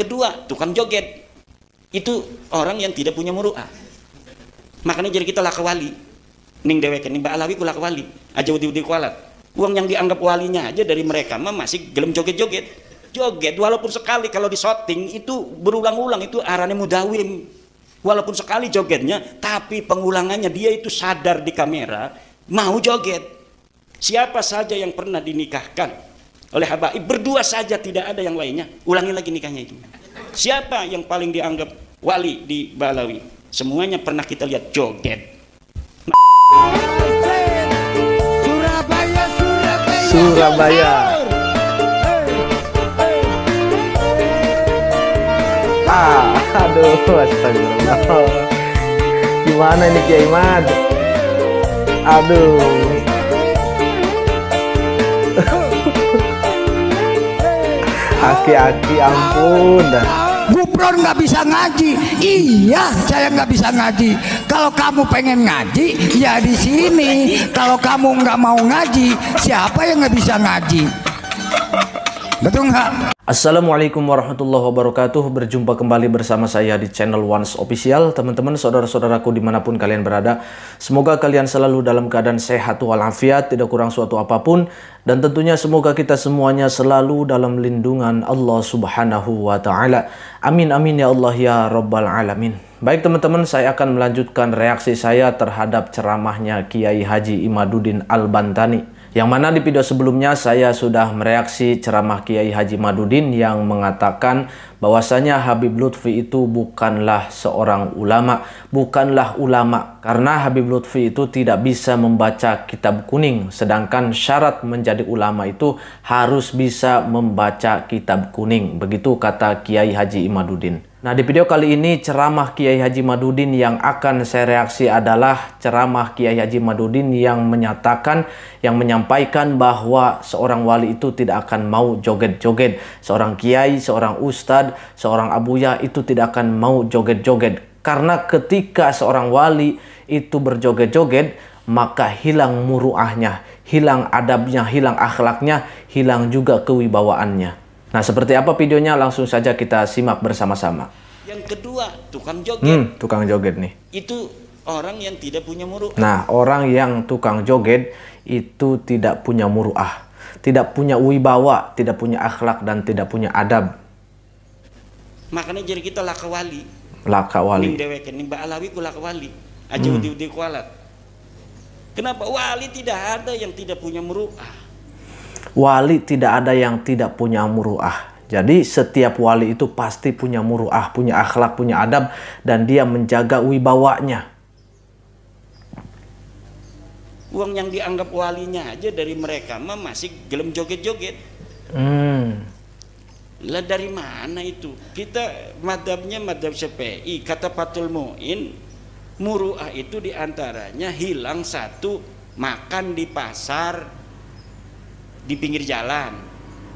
kedua tukang joget itu orang yang tidak punya muruah makanya jadi kita laka wali ning dewek ning alawi ku wali aja udi udi kualat uang yang dianggap walinya aja dari mereka mah masih gelem joget joget joget walaupun sekali kalau di shooting itu berulang-ulang itu arane mudawim walaupun sekali jogetnya tapi pengulangannya dia itu sadar di kamera mau joget siapa saja yang pernah dinikahkan oleh habaib eh, berdua saja tidak ada yang lainnya ulangi lagi nikahnya itu siapa yang paling dianggap wali di Balawi semuanya pernah kita lihat joget Surabaya Surabaya Surabaya ah aduh astagfirullah gimana ini Kiai Mad aduh aki-aki ampun dah Gubron nggak bisa ngaji iya saya nggak bisa ngaji kalau kamu pengen ngaji ya di sini kalau kamu nggak mau ngaji siapa yang nggak bisa ngaji betul nggak Assalamualaikum warahmatullahi wabarakatuh Berjumpa kembali bersama saya di channel Once Official Teman-teman, saudara-saudaraku dimanapun kalian berada Semoga kalian selalu dalam keadaan sehat walafiat Tidak kurang suatu apapun Dan tentunya semoga kita semuanya selalu dalam lindungan Allah subhanahu wa ta'ala Amin amin ya Allah ya Rabbal Alamin Baik teman-teman, saya akan melanjutkan reaksi saya terhadap ceramahnya Kiai Haji Imaduddin Al-Bantani yang mana di video sebelumnya saya sudah mereaksi ceramah Kiai Haji Madudin yang mengatakan bahwasanya Habib Lutfi itu bukanlah seorang ulama, bukanlah ulama karena Habib Lutfi itu tidak bisa membaca kitab kuning sedangkan syarat menjadi ulama itu harus bisa membaca kitab kuning. Begitu kata Kiai Haji Imaduddin. Nah, di video kali ini ceramah Kiai Haji Madudin yang akan saya reaksi adalah ceramah Kiai Haji Madudin yang menyatakan, yang menyampaikan bahwa seorang wali itu tidak akan mau joget-joget. Seorang kiai, seorang ustadz, seorang abuya itu tidak akan mau joget-joget. Karena ketika seorang wali itu berjoget-joget, maka hilang muruahnya, hilang adabnya, hilang akhlaknya, hilang juga kewibawaannya. Nah, seperti apa videonya? Langsung saja kita simak bersama-sama. Yang kedua, tukang joget. Hmm, tukang joget nih. Itu orang yang tidak punya muruah. Nah, orang yang tukang joget itu tidak punya muruah, tidak punya wibawa, tidak punya akhlak dan tidak punya adab. Makanya jadi kita laka wali. Laka wali. Ning deweken, mbak alawi ku laka wali. Aja hmm. uti kualat. Kenapa wali tidak ada yang tidak punya muruah? wali tidak ada yang tidak punya muruah. Jadi setiap wali itu pasti punya muruah, punya akhlak, punya adab dan dia menjaga wibawanya. Uang yang dianggap walinya aja dari mereka mah masih gelem joget-joget. Hmm. Lah dari mana itu? Kita madhabnya madhab CPI, kata Patul Mu'in, muruah itu diantaranya hilang satu makan di pasar, di pinggir jalan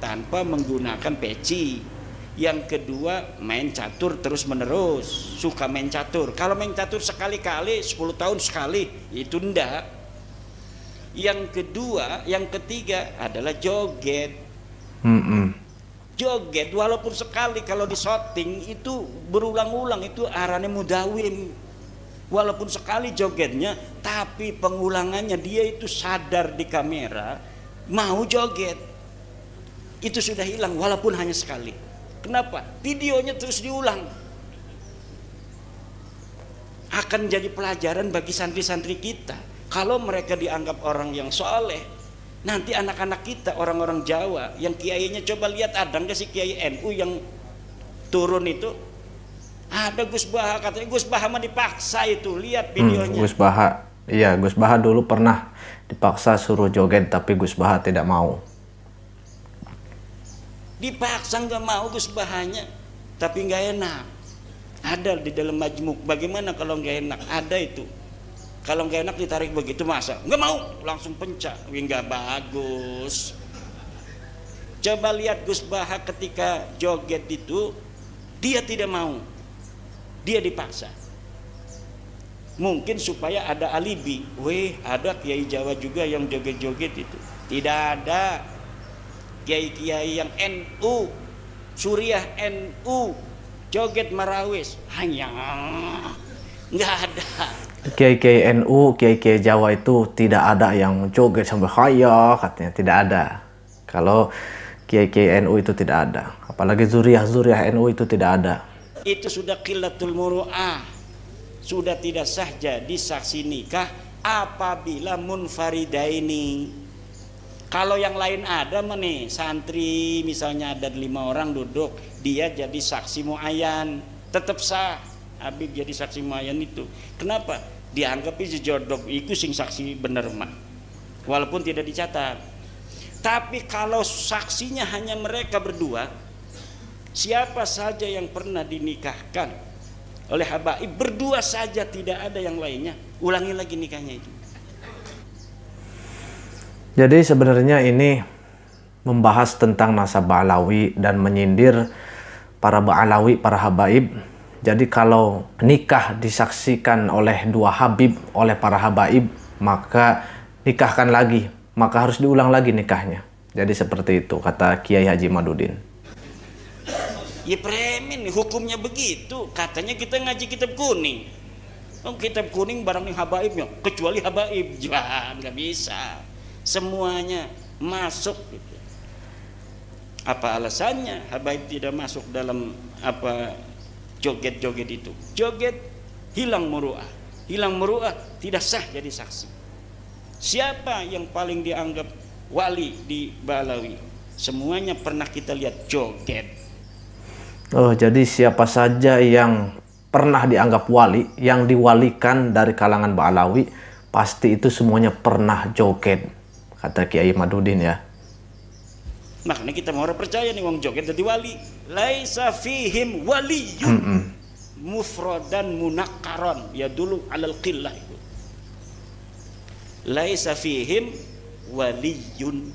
tanpa menggunakan peci. Yang kedua, main catur terus-menerus, suka main catur. Kalau main catur sekali-kali, 10 tahun sekali, itu ndak. Yang kedua, yang ketiga adalah joget. Mm -mm. Joget walaupun sekali kalau di shooting itu berulang-ulang itu arahnya mudawim walaupun sekali jogetnya tapi pengulangannya dia itu sadar di kamera mau joget itu sudah hilang walaupun hanya sekali kenapa videonya terus diulang akan jadi pelajaran bagi santri-santri kita kalau mereka dianggap orang yang soleh nanti anak-anak kita orang-orang Jawa yang kiainya coba lihat ada nggak sih kiai NU yang turun itu ada Gus Baha katanya Gus Baha mah dipaksa itu lihat hmm, videonya hmm, Gus Baha Iya, Gus Baha dulu pernah dipaksa suruh joget tapi Gus Baha tidak mau. Dipaksa nggak mau Gus Bahanya, tapi nggak enak. Ada di dalam majmuk. Bagaimana kalau nggak enak? Ada itu. Kalau nggak enak ditarik begitu masa nggak mau langsung pencak. nggak bagus. Coba lihat Gus Baha ketika joget itu dia tidak mau. Dia dipaksa mungkin supaya ada alibi weh ada kiai Jawa juga yang joget-joget itu tidak ada kiai-kiai yang NU suriah NU joget marawis hanya nggak ada kiai-kiai NU kiai-kiai Jawa itu tidak ada yang joget sampai kaya katanya tidak ada kalau kiai-kiai NU itu tidak ada apalagi suriah suriah NU itu tidak ada itu sudah kilatul muruah sudah tidak sah jadi saksi nikah apabila munfarida ini kalau yang lain ada meni santri misalnya ada lima orang duduk dia jadi saksi muayan tetap sah Habib jadi saksi muayan itu kenapa dianggap itu jodoh itu sing saksi bener mah walaupun tidak dicatat tapi kalau saksinya hanya mereka berdua siapa saja yang pernah dinikahkan oleh habaib berdua saja tidak ada yang lainnya ulangi lagi nikahnya itu jadi sebenarnya ini membahas tentang nasab alawi dan menyindir para alawi para Habaib. Jadi kalau nikah disaksikan oleh dua Habib, oleh para Habaib, maka nikahkan lagi. Maka harus diulang lagi nikahnya. Jadi seperti itu kata Kiai Haji Madudin ya premin hukumnya begitu katanya kita ngaji kitab kuning oh, kitab kuning barang yang habaibnya kecuali habaib jangan ya, nggak bisa semuanya masuk gitu. apa alasannya habaib tidak masuk dalam apa joget-joget itu joget hilang muruah hilang muruah tidak sah jadi saksi siapa yang paling dianggap wali di Balawi semuanya pernah kita lihat joget Oh, jadi siapa saja yang pernah dianggap wali, yang diwalikan dari kalangan Ba'alawi, pasti itu semuanya pernah joget, kata Kiai Madudin ya. Makanya kita mau orang percaya nih wong joget jadi wali. Laisa fihim waliyun. Mm -mm. Mufrodan munakaron. Ya dulu alal qillah itu. Laisa fihim waliyun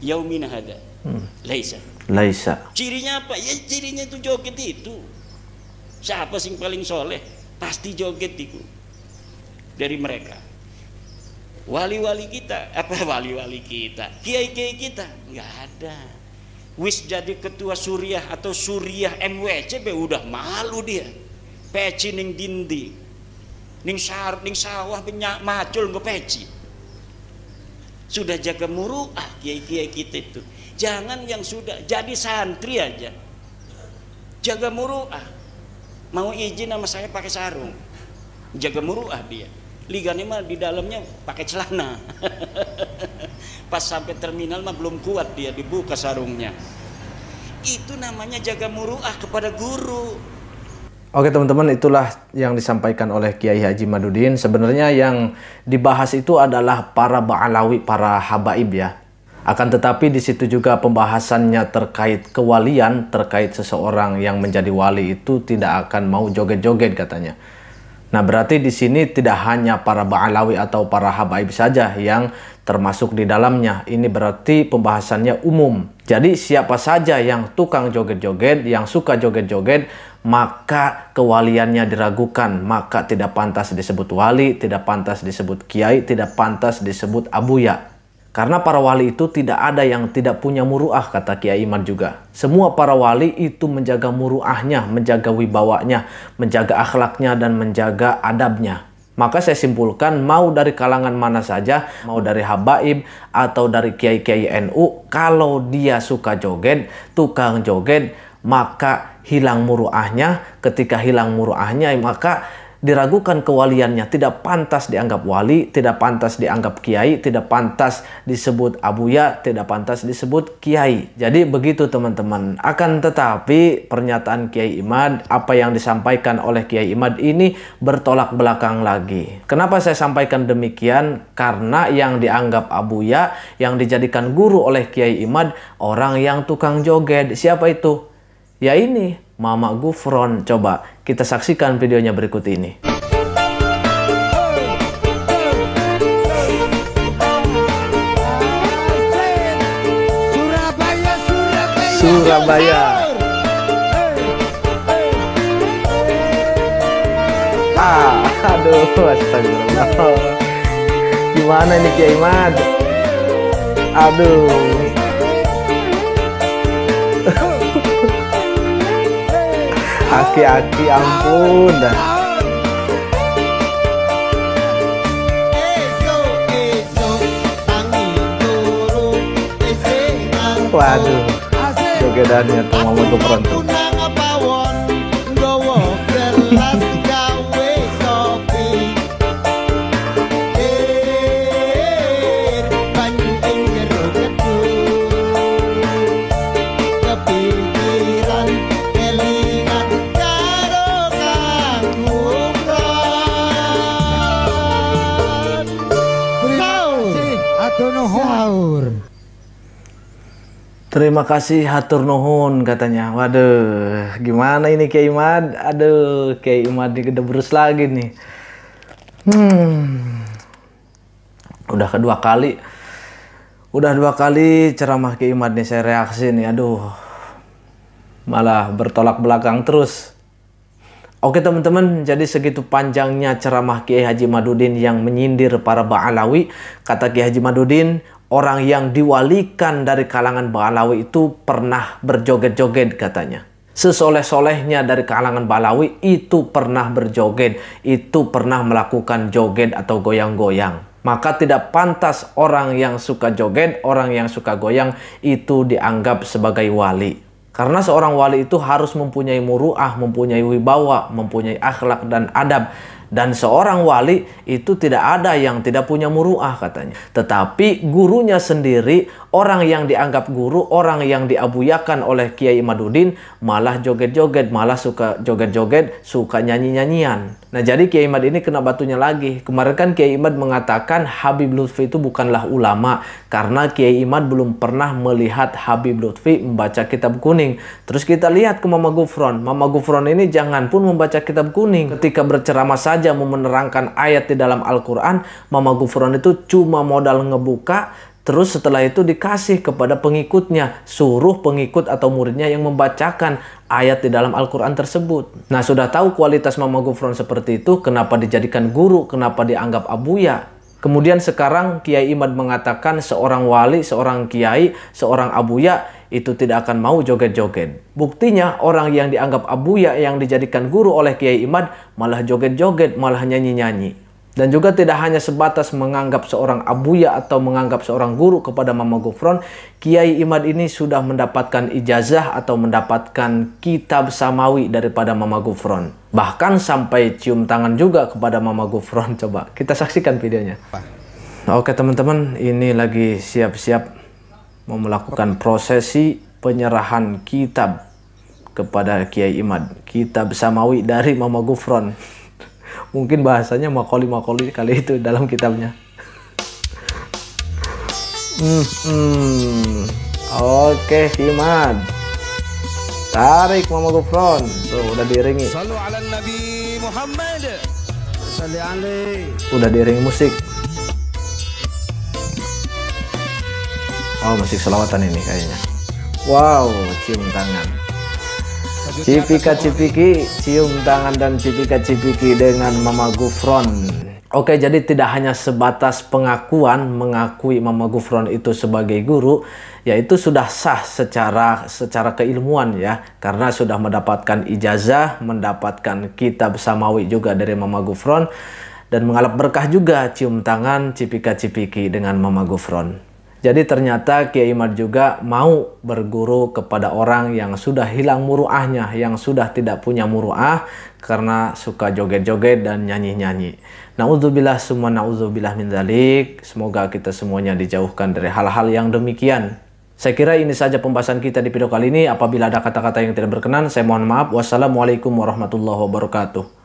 yaumina hada. Hmm. Laisa. Laisa. Cirinya apa? Ya cirinya itu joget itu. Siapa sing paling soleh? Pasti joget itu. Dari mereka. Wali-wali kita, apa wali-wali kita? Kiai-kiai kita nggak ada. Wis jadi ketua Suriah atau Suriah MWC be udah malu dia. Peci ning dindi. Ning sar ning sawah penyak macul ngepeci peci. Sudah jaga muruah kiai-kiai kita itu. Jangan yang sudah jadi santri aja. Jaga muruah. Mau izin sama saya pakai sarung. Jaga muruah dia. Liganya mah di dalamnya pakai celana. Pas sampai terminal mah belum kuat dia dibuka sarungnya. Itu namanya jaga muruah kepada guru Oke teman-teman, itulah yang disampaikan oleh Kiai Haji Madudin. Sebenarnya yang dibahas itu adalah para ba'alawi, para habaib ya. Akan tetapi di situ juga pembahasannya terkait kewalian, terkait seseorang yang menjadi wali itu tidak akan mau joget-joget katanya. Nah, berarti di sini tidak hanya para Ba'alawi atau para Habaib saja yang termasuk di dalamnya. Ini berarti pembahasannya umum. Jadi, siapa saja yang tukang joget-joget, yang suka joget-joget, maka kewaliannya diragukan. Maka tidak pantas disebut wali, tidak pantas disebut kiai, tidak pantas disebut abuya. Karena para wali itu tidak ada yang tidak punya muruah, kata Kiai Iman juga. Semua para wali itu menjaga muruahnya, menjaga wibawanya, menjaga akhlaknya, dan menjaga adabnya. Maka saya simpulkan mau dari kalangan mana saja, mau dari habaib atau dari kiai-kiai NU, kalau dia suka joget, tukang joget, maka hilang muruahnya. Ketika hilang muruahnya, maka diragukan kewaliannya, tidak pantas dianggap wali, tidak pantas dianggap kiai, tidak pantas disebut abuya, tidak pantas disebut kiai. Jadi begitu teman-teman. Akan tetapi pernyataan Kiai Imad, apa yang disampaikan oleh Kiai Imad ini bertolak belakang lagi. Kenapa saya sampaikan demikian? Karena yang dianggap abuya, yang dijadikan guru oleh Kiai Imad, orang yang tukang joget. Siapa itu? Ya ini, Mama Gufron. Coba kita saksikan videonya berikut ini. Surabaya. Ah, aduh, astagfirullah. Gimana ini Kiai Mad? Aduh. aki-aki ampun dah waduh jogedannya tuh mau tuh pronto Terima kasih hatur nuhun katanya. Waduh, gimana ini Kiai Imad? Aduh, Kiai Imad ini lagi nih. Hmm. Udah kedua kali. Udah dua kali ceramah Kiai Imad nih saya reaksi nih. Aduh. Malah bertolak belakang terus. Oke teman-teman, jadi segitu panjangnya ceramah Kiai Haji Madudin yang menyindir para Ba'alawi. Kata Kiai Haji Madudin, orang yang diwalikan dari kalangan Balawi itu pernah berjoget-joget katanya. Sesoleh-solehnya dari kalangan Balawi itu pernah berjoget, itu pernah melakukan joget atau goyang-goyang. Maka tidak pantas orang yang suka joget, orang yang suka goyang itu dianggap sebagai wali. Karena seorang wali itu harus mempunyai muruah, mempunyai wibawa, mempunyai akhlak dan adab dan seorang wali itu tidak ada yang tidak punya muruah katanya. Tetapi gurunya sendiri, orang yang dianggap guru, orang yang diabuyakan oleh Kiai Madudin malah joget-joget, malah suka joget-joget, suka nyanyi-nyanyian. Nah jadi Kiai Imad ini kena batunya lagi. Kemarin kan Kiai Imad mengatakan Habib Lutfi itu bukanlah ulama karena Kiai Imad belum pernah melihat Habib Lutfi membaca kitab kuning. Terus kita lihat ke Mama Gufron. Mama Gufron ini jangan pun membaca kitab kuning. Ketika berceramah saja mau ayat di dalam Al-Quran, Mama Gufron itu cuma modal ngebuka Terus setelah itu dikasih kepada pengikutnya, suruh pengikut atau muridnya yang membacakan ayat di dalam Al-Quran tersebut. Nah sudah tahu kualitas Mama Gufron seperti itu, kenapa dijadikan guru, kenapa dianggap abuya. Kemudian sekarang Kiai Imad mengatakan seorang wali, seorang kiai, seorang abuya itu tidak akan mau joget-joget. Buktinya orang yang dianggap abuya yang dijadikan guru oleh Kiai Imad malah joget-joget, malah nyanyi-nyanyi. Dan juga tidak hanya sebatas menganggap seorang abuya atau menganggap seorang guru kepada Mama Gufron, Kiai Imad ini sudah mendapatkan ijazah atau mendapatkan kitab samawi daripada Mama Gufron. Bahkan sampai cium tangan juga kepada Mama Gufron. Coba kita saksikan videonya. Oke teman-teman, ini lagi siap-siap mau melakukan prosesi penyerahan kitab kepada Kiai Imad. Kitab samawi dari Mama Gufron mungkin bahasanya makoli-makoli kali itu dalam kitabnya. Hmm, hmm. Oke, Himad. Tarik Mama Gufron. Tuh, udah diringi. Udah diringi musik. Oh, musik selawatan ini kayaknya. Wow, cium tangan. Cipika-cipiki, cium tangan dan cipika-cipiki dengan Mama Gufron. Oke, jadi tidak hanya sebatas pengakuan mengakui Mama Gufron itu sebagai guru, yaitu sudah sah secara secara keilmuan ya, karena sudah mendapatkan ijazah, mendapatkan kitab samawi juga dari Mama Gufron dan mengalap berkah juga cium tangan cipika-cipiki dengan Mama Gufron. Jadi ternyata Kiai Mar juga mau berguru kepada orang yang sudah hilang muruahnya, yang sudah tidak punya muruah karena suka joget-joget dan nyanyi-nyanyi. Nauzubillah semua nauzubillah min dalik. Semoga kita semuanya dijauhkan dari hal-hal yang demikian. Saya kira ini saja pembahasan kita di video kali ini. Apabila ada kata-kata yang tidak berkenan, saya mohon maaf. Wassalamualaikum warahmatullahi wabarakatuh.